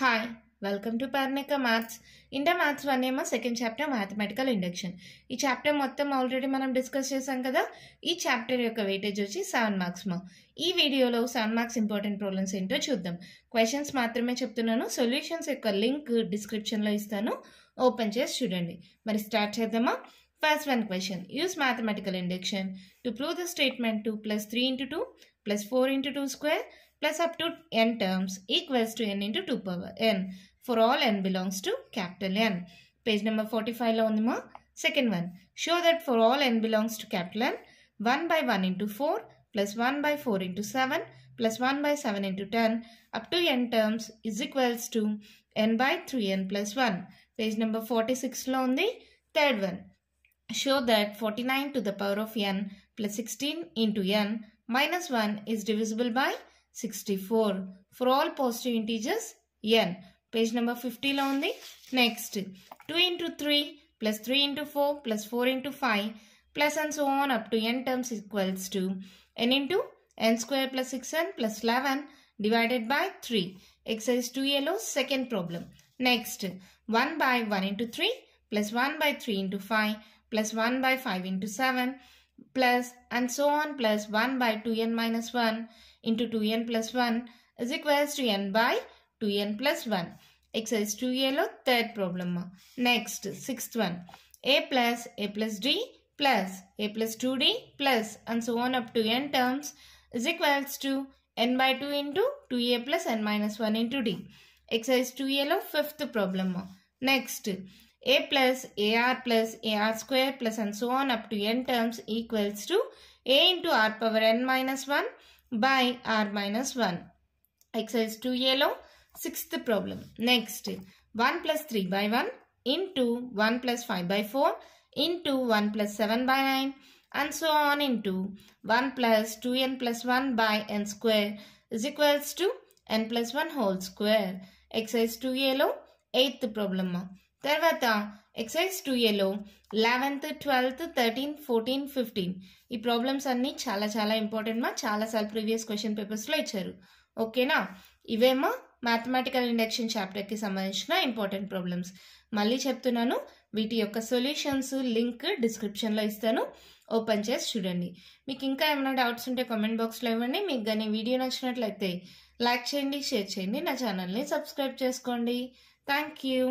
Hi welcome to Parnika maths inter maths one ఏమో second chapter mathematical induction ఈ chapter మొత్తం already మనం discuss చేసాం కదా ఈ చాప్టర్ యొక్క వెయిటేజ్ వచ్చి సెవెన్ మార్క్స్ మా ఈ వీడియోలో సెవెన్ మార్క్స్ ఇంపార్టెంట్ ప్రాబ్లమ్స్ ఏంటో చూద్దాం క్వశ్చన్స్ మాత్రమే చెప్తున్నాను సొల్యూషన్స్ యొక్క లింక్ డిస్క్రిప్షన్లో ఇస్తాను ఓపెన్ చేసి చూడండి మరి స్టార్ట్ చేద్దామా first one question use mathematical induction to prove the statement two plus three into two plus 4 into 2 square plus up to n terms equals to n into 2 power n for all n belongs to capital N. Page number 45 la Second one. Show that for all n belongs to capital N, 1 by 1 into 4 plus 1 by 4 into 7 plus 1 by 7 into 10 up to n terms is equals to n by 3n plus 1. Page number 46 la Third one show that 49 to the power of n plus 16 into n minus 1 is divisible by 64 for all positive integers n. Page number 50 la undi. Next 2 into 3 plus 3 into 4 plus 4 into 5 plus and so on up to n terms equals to n into n square plus 6n plus 11 divided by 3. Exercise 2 yellow second problem. Next 1 by 1 into 3 plus 1 by 3 into 5 plus 1 by 5 into 7 plus and so on plus 1 by 2n minus 1 into 2n plus 1 is equals to n by 2n plus 1. Exercise 2 yellow third problem. Next, sixth one. a plus a plus d plus a plus 2d plus and so on up to n terms is equals to n by 2 into 2a plus n minus 1 into d. Exercise 2 yellow fifth problem. Next, a plus ar plus ar square plus and so on up to n terms equals to a into r power n minus 1 by r minus 1. Exercise 2 yellow. Sixth problem. Next 1 plus 3 by 1 into 1 plus 5 by 4 into 1 plus 7 by 9 and so on into 1 plus 2n plus 1 by n square is equals to n plus 1 whole square. Exercise 2 yellow. Eighth problem. తర్వాత exercise two ఏలో eleventh twelfth thirteen fourteen fifteen ఈ problems అన్నీ చాలా చాలా important మా చాలాసార్లు previous question పేపర్స్లో ఇచ్చారు ఓకేనా ఇవేమో మ్యాథమెటికల్ ఇండక్షన్ చాప్టర్కి సంబంధించిన ఇంపార్టెంట్ ప్రాబ్లమ్స్ మళ్ళీ చెప్తున్నాను వీటి యొక్క సొల్యూషన్స్ లింక్ డిస్క్రిప్షన్లో ఇస్తాను ఓపెన్ చేసి చూడండి మీకు ఇంకా ఏమైనా డౌట్స్ ఉంటే కామెంట్ బాక్స్లో ఇవ్వండి మీకు కానీ వీడియో నచ్చినట్లయితే లైక్ చేయండి షేర్ చేయండి నా ఛానల్ని సబ్స్క్రైబ్ చేసుకోండి థ్యాంక్ యూ